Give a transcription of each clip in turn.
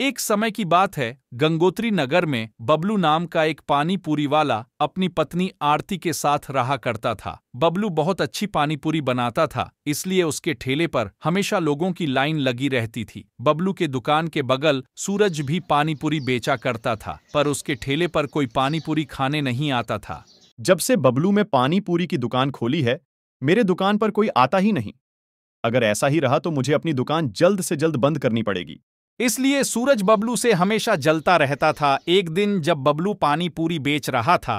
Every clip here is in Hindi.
एक समय की बात है गंगोत्री नगर में बबलू नाम का एक पानी पूरी वाला अपनी पत्नी आरती के साथ रहा करता था बबलू बहुत अच्छी पानी पूरी बनाता था इसलिए उसके ठेले पर हमेशा लोगों की लाइन लगी रहती थी बबलू के दुकान के बगल सूरज भी पानी पूरी बेचा करता था पर उसके ठेले पर कोई पानी पूरी खाने नहीं आता था जब से बबलू में पानी पूरी की दुकान खोली है मेरे दुकान पर कोई आता ही नहीं अगर ऐसा ही रहा तो मुझे अपनी दुकान जल्द से जल्द बंद करनी पड़ेगी इसलिए सूरज बबलू से हमेशा जलता रहता था एक दिन जब बबलू पानी पूरी बेच रहा था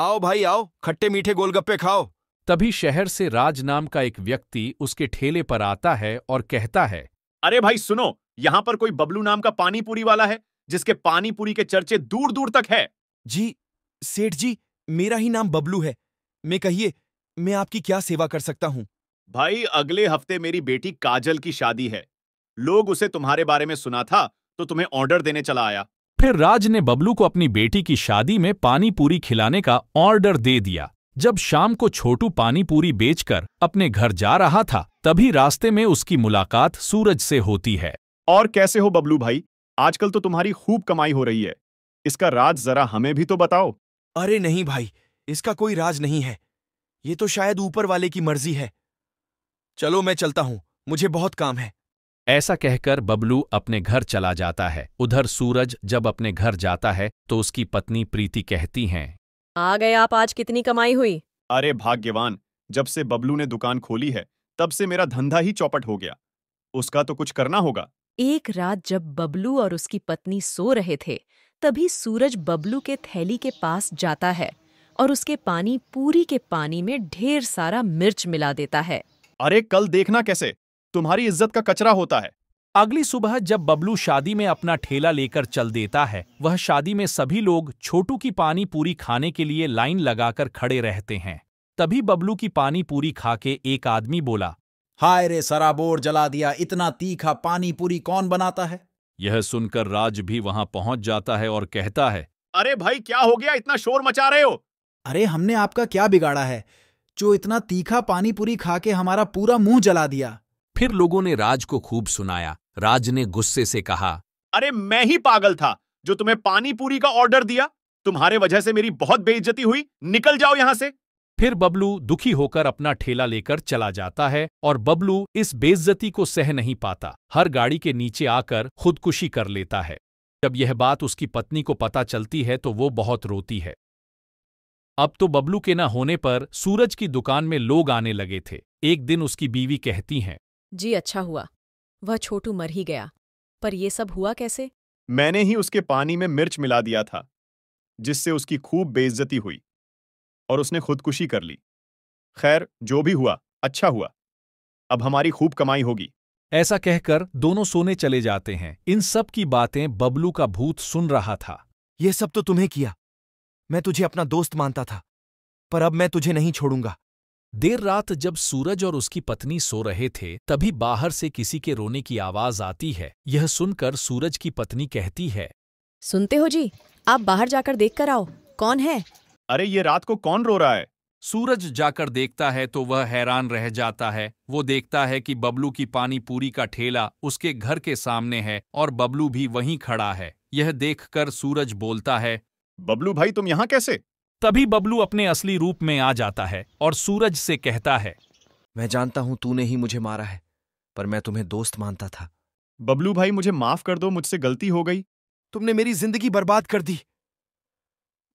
आओ भाई आओ खट्टे मीठे गोलगप्पे खाओ तभी शहर से राज नाम का एक व्यक्ति उसके ठेले पर आता है और कहता है अरे भाई सुनो यहाँ पर कोई बबलू नाम का पानी पूरी वाला है जिसके पानी पूरी के चर्चे दूर दूर तक है जी सेठ जी मेरा ही नाम बबलू है मैं कहिए मैं आपकी क्या सेवा कर सकता हूँ भाई अगले हफ्ते मेरी बेटी काजल की शादी है लोग उसे तुम्हारे बारे में सुना था तो तुम्हें ऑर्डर देने चला आया फिर राज ने बबलू को अपनी बेटी की शादी में पानी पूरी खिलाने का ऑर्डर दे दिया जब शाम को छोटू पानी पूरी बेचकर अपने घर जा रहा था तभी रास्ते में उसकी मुलाकात सूरज से होती है और कैसे हो बबलू भाई आजकल तो तुम्हारी खूब कमाई हो रही है इसका राज जरा हमें भी तो बताओ अरे नहीं भाई इसका कोई राज नहीं है ये तो शायद ऊपर वाले की मर्जी है चलो मैं चलता हूं मुझे बहुत काम है ऐसा कहकर बबलू अपने घर चला जाता है उधर सूरज जब अपने घर जाता है तो उसकी पत्नी प्रीति कहती हैं आ गए आप आज कितनी कमाई हुई अरे भाग्यवान जब से बबलू ने दुकान खोली है तब से मेरा धंधा ही चौपट हो गया उसका तो कुछ करना होगा एक रात जब बबलू और उसकी पत्नी सो रहे थे तभी सूरज बबलू के थैली के पास जाता है और उसके पानी पूरी के पानी में ढेर सारा मिर्च मिला देता है अरे कल देखना कैसे तुम्हारी इज्जत का कचरा होता है अगली सुबह जब बबलू शादी में अपना ठेला लेकर चल देता है वह शादी में सभी लोग छोटू की पानी पूरी खाने के लिए लाइन लगाकर खड़े रहते हैं तभी बबलू की पानी पूरी खा के एक आदमी बोला हाय रे सराबोर जला दिया इतना तीखा पानी पूरी कौन बनाता है यह सुनकर राज भी वहां पहुंच जाता है और कहता है अरे भाई क्या हो गया इतना शोर मचा रहे हो अरे हमने आपका क्या बिगाड़ा है जो इतना तीखा पानी पूरी खा के हमारा पूरा मुंह जला दिया फिर लोगों ने राज को खूब सुनाया राज ने गुस्से से कहा अरे मैं ही पागल था जो तुम्हें पानी पूरी का ऑर्डर दिया तुम्हारे वजह से मेरी बहुत बेइज्जती हुई निकल जाओ यहां से फिर बबलू दुखी होकर अपना ठेला लेकर चला जाता है और बबलू इस बेइज्जती को सह नहीं पाता हर गाड़ी के नीचे आकर खुदकुशी कर लेता है जब यह बात उसकी पत्नी को पता चलती है तो वो बहुत रोती है अब तो बबलू के न होने पर सूरज की दुकान में लोग आने लगे थे एक दिन उसकी बीवी कहती हैं जी अच्छा हुआ वह छोटू मर ही गया पर यह सब हुआ कैसे मैंने ही उसके पानी में मिर्च मिला दिया था जिससे उसकी खूब बेइज्जती हुई और उसने खुदकुशी कर ली खैर जो भी हुआ अच्छा हुआ अब हमारी खूब कमाई होगी ऐसा कहकर दोनों सोने चले जाते हैं इन सब की बातें बबलू का भूत सुन रहा था यह सब तो तुम्हें किया मैं तुझे अपना दोस्त मानता था पर अब मैं तुझे नहीं छोड़ूंगा देर रात जब सूरज और उसकी पत्नी सो रहे थे तभी बाहर से किसी के रोने की आवाज आती है यह सुनकर सूरज की पत्नी कहती है सुनते हो जी आप बाहर जाकर देख कर आओ कौन है अरे ये रात को कौन रो रहा है सूरज जाकर देखता है तो वह हैरान रह जाता है वो देखता है कि बबलू की पानी पूरी का ठेला उसके घर के सामने है और बबलू भी वहीं खड़ा है यह देखकर सूरज बोलता है बबलू भाई तुम यहाँ कैसे तभी बबलू अपने असली रूप में आ जाता है और सूरज से कहता है मैं जानता हूं तूने ही मुझे मारा है पर मैं तुम्हें दोस्त मानता था बबलू भाई मुझे माफ कर दो मुझसे गलती हो गई तुमने मेरी जिंदगी बर्बाद कर दी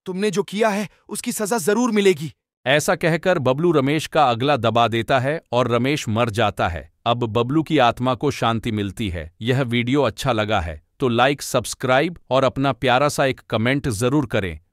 तुमने जो किया है उसकी सजा जरूर मिलेगी ऐसा कहकर बबलू रमेश का अगला दबा देता है और रमेश मर जाता है अब बबलू की आत्मा को शांति मिलती है यह वीडियो अच्छा लगा है तो लाइक सब्सक्राइब और अपना प्यारा सा एक कमेंट जरूर करें